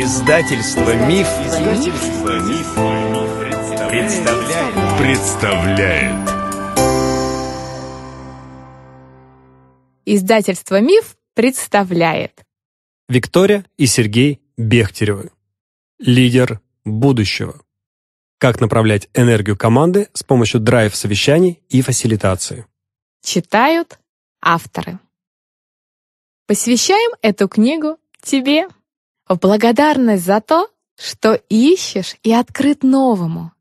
Издательство Миф, Издательство Миф, представляет. представляет. Издательство Миф представляет. Виктория и Сергей Бехтеревы. Лидер будущего. Как направлять энергию команды с помощью драйв-совещаний и фасилитации. Читают авторы. Посвящаем эту книгу тебе в благодарность за то, что ищешь и открыт новому.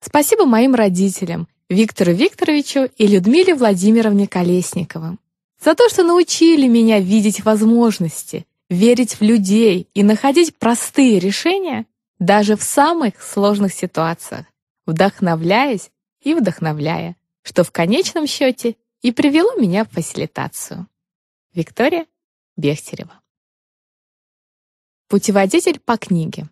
Спасибо моим родителям, Виктору Викторовичу и Людмиле Владимировне Колесниковым, за то, что научили меня видеть возможности, верить в людей и находить простые решения даже в самых сложных ситуациях, вдохновляясь и вдохновляя, что в конечном счете и привело меня в фасилитацию. Виктория Бехтерева Путеводитель по книге.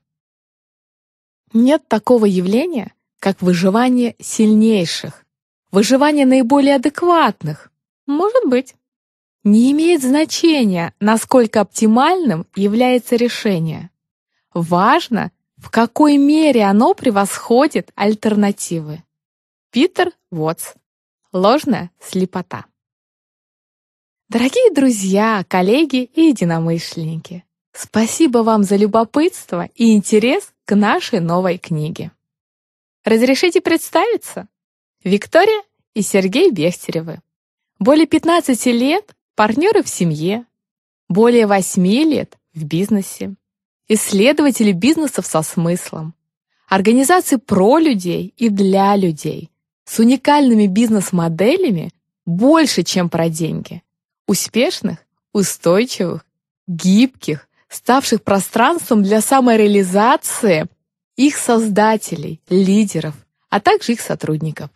Нет такого явления, как выживание сильнейших, выживание наиболее адекватных. Может быть. Не имеет значения, насколько оптимальным является решение. Важно, в какой мере оно превосходит альтернативы. Питер Уотс. Ложная слепота. Дорогие друзья, коллеги и единомышленники, Спасибо вам за любопытство и интерес к нашей новой книге. Разрешите представиться? Виктория и Сергей Бехтеревы. Более 15 лет партнеры в семье, более 8 лет в бизнесе, исследователи бизнесов со смыслом, организации про людей и для людей, с уникальными бизнес-моделями больше, чем про деньги, успешных, устойчивых, гибких, ставших пространством для самореализации их создателей, лидеров, а также их сотрудников.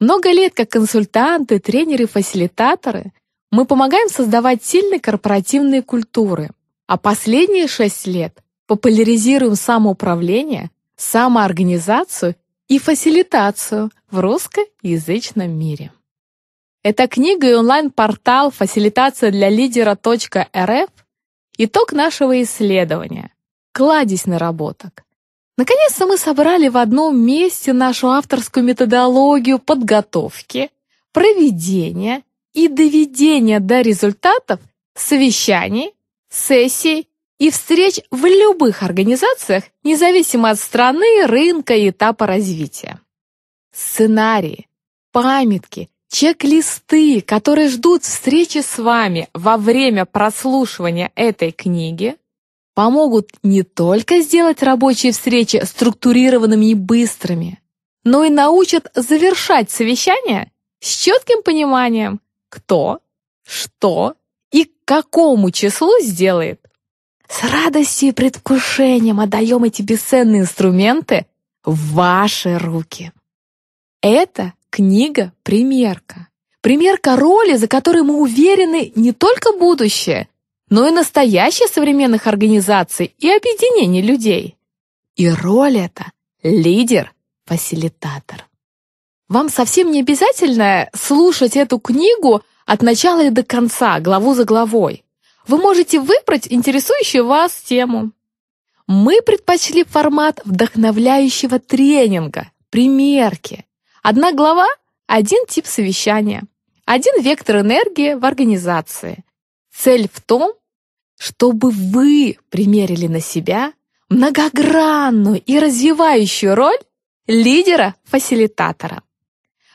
Много лет как консультанты, тренеры, фасилитаторы мы помогаем создавать сильные корпоративные культуры, а последние шесть лет популяризируем самоуправление, самоорганизацию и фасилитацию в русскоязычном мире. Эта книга и онлайн-портал «Фасилитация для лидера.рф» Итог нашего исследования. Кладезь наработок. Наконец-то мы собрали в одном месте нашу авторскую методологию подготовки, проведения и доведения до результатов совещаний, сессий и встреч в любых организациях, независимо от страны, рынка и этапа развития. Сценарии, памятки чек-листы, которые ждут встречи с вами во время прослушивания этой книги, помогут не только сделать рабочие встречи структурированными и быстрыми, но и научат завершать совещание с четким пониманием, кто, что и к какому числу сделает. С радостью и предвкушением отдаем эти бесценные инструменты в ваши руки. Это Книга-примерка. Примерка роли, за которой мы уверены не только будущее, но и настоящее современных организаций и объединений людей. И роль эта — лидер-фасилитатор. Вам совсем не обязательно слушать эту книгу от начала и до конца, главу за главой. Вы можете выбрать интересующую вас тему. Мы предпочли формат вдохновляющего тренинга, примерки. Одна глава – один тип совещания, один вектор энергии в организации. Цель в том, чтобы вы примерили на себя многогранную и развивающую роль лидера-фасилитатора.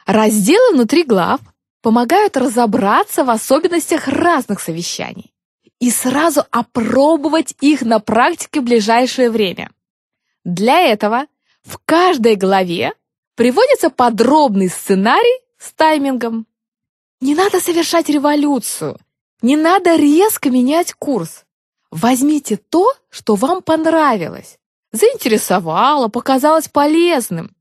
Разделы внутри глав помогают разобраться в особенностях разных совещаний и сразу опробовать их на практике в ближайшее время. Для этого в каждой главе приводится подробный сценарий с таймингом. Не надо совершать революцию, не надо резко менять курс. Возьмите то, что вам понравилось, заинтересовало, показалось полезным.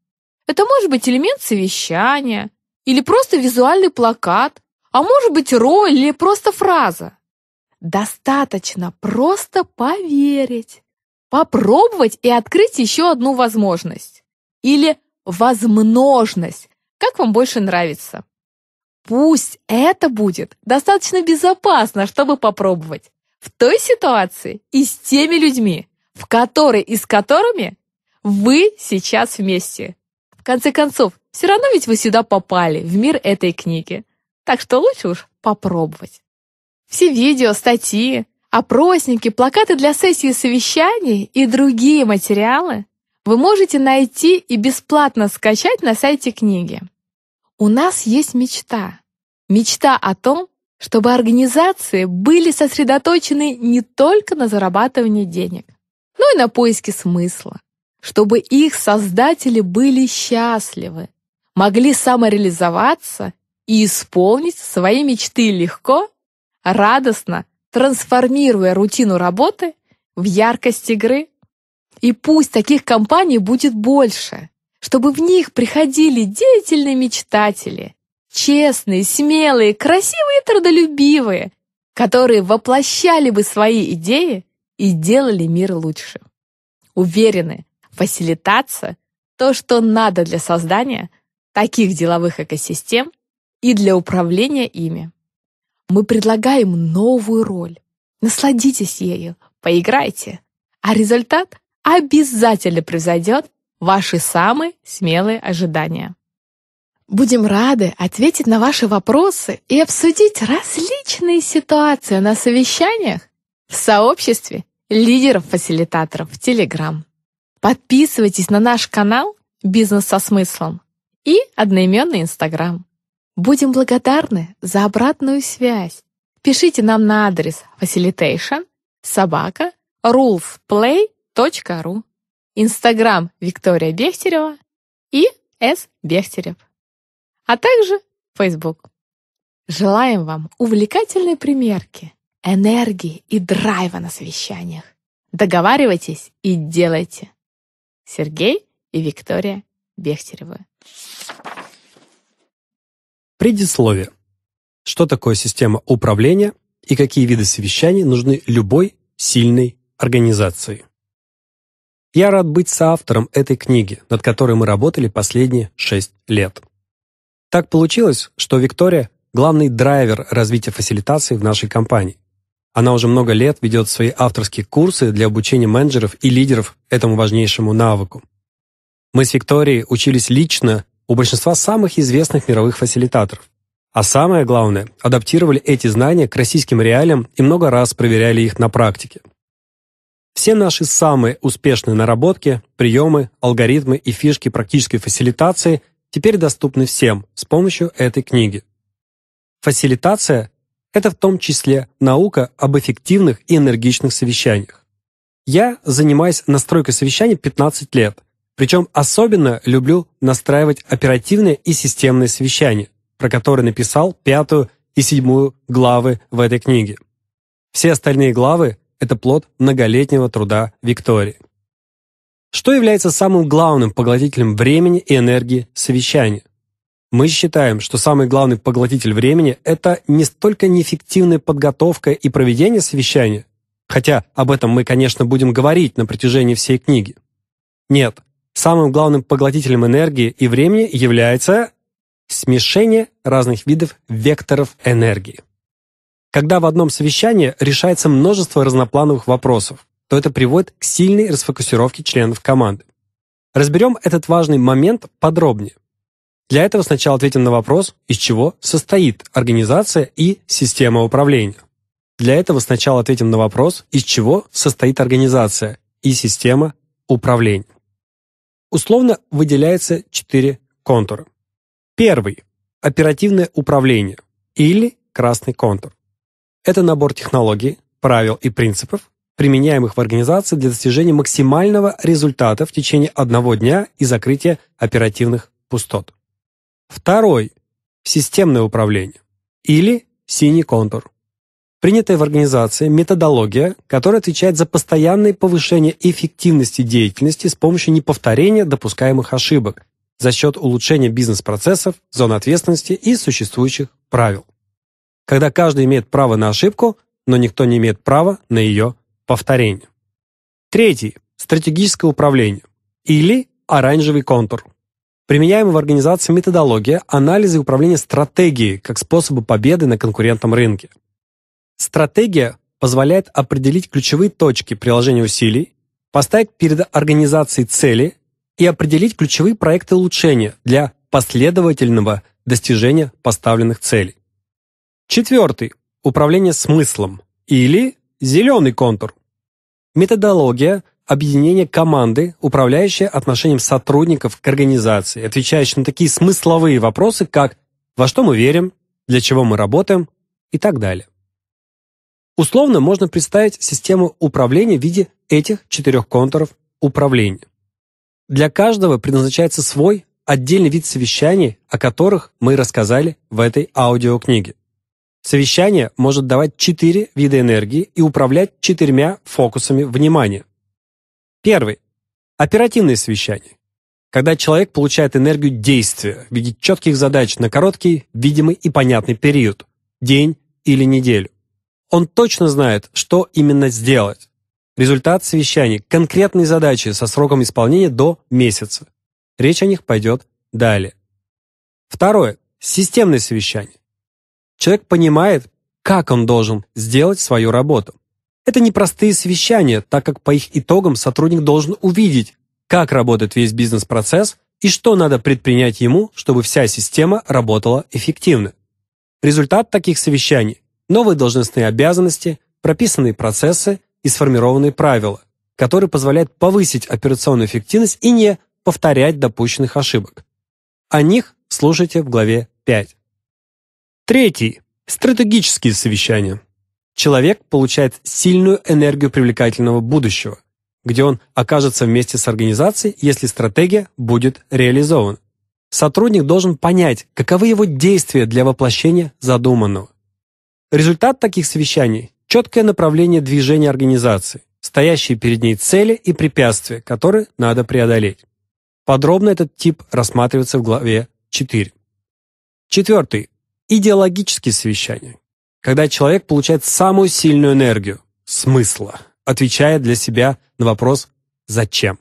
Это может быть элемент совещания или просто визуальный плакат, а может быть роль или просто фраза. Достаточно просто поверить, попробовать и открыть еще одну возможность. Или возможность. Как вам больше нравится? Пусть это будет достаточно безопасно, чтобы попробовать. В той ситуации и с теми людьми, в которой и с которыми вы сейчас вместе. В конце концов, все равно ведь вы сюда попали, в мир этой книги. Так что лучше уж попробовать. Все видео, статьи, опросники, плакаты для сессии совещаний и другие материалы вы можете найти и бесплатно скачать на сайте книги. У нас есть мечта. Мечта о том, чтобы организации были сосредоточены не только на зарабатывании денег, но и на поиске смысла, чтобы их создатели были счастливы, могли самореализоваться и исполнить свои мечты легко, радостно, трансформируя рутину работы в яркость игры. И пусть таких компаний будет больше, чтобы в них приходили деятельные мечтатели, честные, смелые, красивые и трудолюбивые, которые воплощали бы свои идеи и делали мир лучше. Уверены, фасилитация – то, что надо для создания таких деловых экосистем и для управления ими. Мы предлагаем новую роль. Насладитесь ею, поиграйте. А результат обязательно превзойдет ваши самые смелые ожидания. Будем рады ответить на ваши вопросы и обсудить различные ситуации на совещаниях в сообществе лидеров-фасилитаторов в Telegram. Подписывайтесь на наш канал «Бизнес со смыслом» и одноименный Инстаграм. Будем благодарны за обратную связь. Пишите нам на адрес facilitation собака rulesplay.com Ру, Инстаграм Виктория Бехтерева и С. Бехтерев, а также Фейсбук. Желаем вам увлекательной примерки, энергии и драйва на совещаниях. Договаривайтесь и делайте. Сергей и Виктория Бехтеревы. Предисловие. Что такое система управления и какие виды совещаний нужны любой сильной организации? Я рад быть соавтором этой книги, над которой мы работали последние шесть лет. Так получилось, что Виктория – главный драйвер развития фасилитации в нашей компании. Она уже много лет ведет свои авторские курсы для обучения менеджеров и лидеров этому важнейшему навыку. Мы с Викторией учились лично у большинства самых известных мировых фасилитаторов. А самое главное, адаптировали эти знания к российским реалиям и много раз проверяли их на практике. Все наши самые успешные наработки, приемы, алгоритмы и фишки практической фасилитации теперь доступны всем с помощью этой книги. Фасилитация – это в том числе наука об эффективных и энергичных совещаниях. Я занимаюсь настройкой совещаний 15 лет, причем особенно люблю настраивать оперативные и системные совещания, про которые написал пятую и седьмую главы в этой книге. Все остальные главы это плод многолетнего труда Виктории. Что является самым главным поглотителем времени и энергии совещания? Мы считаем, что самый главный поглотитель времени – это не столько неэффективная подготовка и проведение совещания, хотя об этом мы, конечно, будем говорить на протяжении всей книги. Нет, самым главным поглотителем энергии и времени является смешение разных видов векторов энергии. Когда в одном совещании решается множество разноплановых вопросов, то это приводит к сильной расфокусировке членов команды. Разберем этот важный момент подробнее. Для этого сначала ответим на вопрос, из чего состоит организация и система управления. Для этого сначала ответим на вопрос, из чего состоит организация и система управления. Условно выделяется четыре контура. Первый – оперативное управление или красный контур. Это набор технологий, правил и принципов, применяемых в организации для достижения максимального результата в течение одного дня и закрытия оперативных пустот. Второй – системное управление или синий контур. Принятая в организации методология, которая отвечает за постоянное повышение эффективности деятельности с помощью неповторения допускаемых ошибок за счет улучшения бизнес-процессов, зон ответственности и существующих правил когда каждый имеет право на ошибку, но никто не имеет права на ее повторение. Третий – стратегическое управление или оранжевый контур. Применяемая в организации методология анализа и управления стратегией как способа победы на конкурентном рынке. Стратегия позволяет определить ключевые точки приложения усилий, поставить перед организацией цели и определить ключевые проекты улучшения для последовательного достижения поставленных целей. Четвертый – управление смыслом или зеленый контур. Методология – объединение команды, управляющая отношением сотрудников к организации, отвечающая на такие смысловые вопросы, как «во что мы верим?», «для чего мы работаем?» и так далее. Условно можно представить систему управления в виде этих четырех контуров управления. Для каждого предназначается свой отдельный вид совещаний, о которых мы рассказали в этой аудиокниге. Совещание может давать четыре вида энергии и управлять четырьмя фокусами внимания. Первый. оперативное совещание, Когда человек получает энергию действия в виде четких задач на короткий, видимый и понятный период – день или неделю. Он точно знает, что именно сделать. Результат совещаний – конкретные задачи со сроком исполнения до месяца. Речь о них пойдет далее. Второе. системное совещание. Человек понимает, как он должен сделать свою работу. Это не простые совещания, так как по их итогам сотрудник должен увидеть, как работает весь бизнес-процесс и что надо предпринять ему, чтобы вся система работала эффективно. Результат таких совещаний – новые должностные обязанности, прописанные процессы и сформированные правила, которые позволяют повысить операционную эффективность и не повторять допущенных ошибок. О них слушайте в главе 5. Третий – стратегические совещания. Человек получает сильную энергию привлекательного будущего, где он окажется вместе с организацией, если стратегия будет реализована. Сотрудник должен понять, каковы его действия для воплощения задуманного. Результат таких совещаний – четкое направление движения организации, стоящие перед ней цели и препятствия, которые надо преодолеть. Подробно этот тип рассматривается в главе 4. Четвертый идеологические совещания, когда человек получает самую сильную энергию, смысла, отвечая для себя на вопрос «зачем?».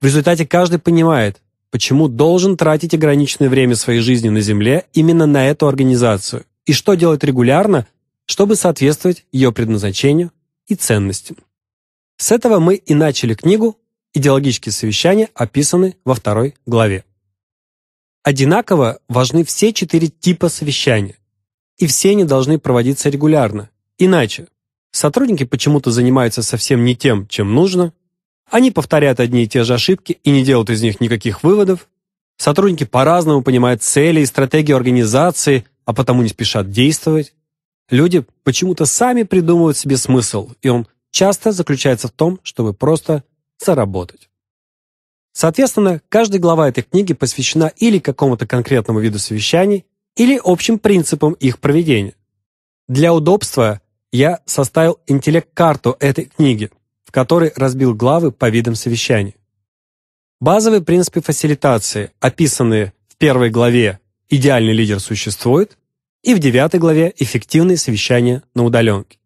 В результате каждый понимает, почему должен тратить ограниченное время своей жизни на Земле именно на эту организацию и что делать регулярно, чтобы соответствовать ее предназначению и ценностям. С этого мы и начали книгу «Идеологические совещания» описаны во второй главе. Одинаково важны все четыре типа совещания. И все они должны проводиться регулярно. Иначе сотрудники почему-то занимаются совсем не тем, чем нужно, они повторяют одни и те же ошибки и не делают из них никаких выводов, сотрудники по-разному понимают цели и стратегии организации, а потому не спешат действовать. Люди почему-то сами придумывают себе смысл, и он часто заключается в том, чтобы просто заработать. Соответственно, каждая глава этой книги посвящена или какому-то конкретному виду совещаний, или общим принципам их проведения. Для удобства я составил интеллект-карту этой книги, в которой разбил главы по видам совещаний. Базовые принципы фасилитации, описанные в первой главе «Идеальный лидер существует» и в девятой главе «Эффективные совещания на удаленке».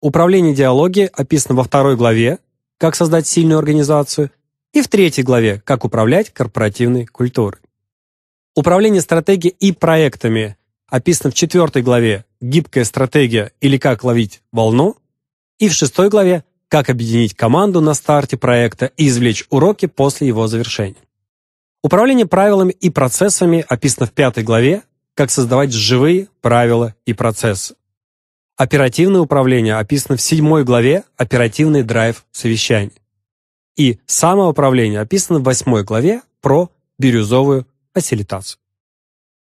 Управление диалоги описано во второй главе «Как создать сильную организацию» и в третьей главе «Как управлять корпоративной культурой». Управление стратегией и проектами описано в четвертой главе «Гибкая стратегия» или «Как ловить волну» и в шестой главе «Как объединить команду на старте проекта и извлечь уроки после его завершения». Управление правилами и процессами описано в пятой главе «Как создавать живые правила и процессы». Оперативное управление описано в седьмой главе «Оперативный драйв совещаний» и самоуправление описаны в 8 главе про бирюзовую фасилитацию.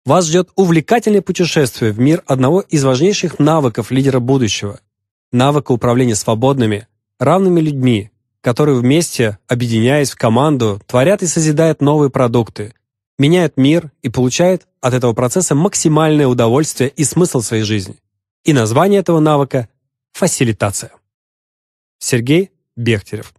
Вас ждет увлекательное путешествие в мир одного из важнейших навыков лидера будущего – навыка управления свободными, равными людьми, которые вместе, объединяясь в команду, творят и созидают новые продукты, меняют мир и получают от этого процесса максимальное удовольствие и смысл своей жизни. И название этого навыка – фасилитация. Сергей Бехтерев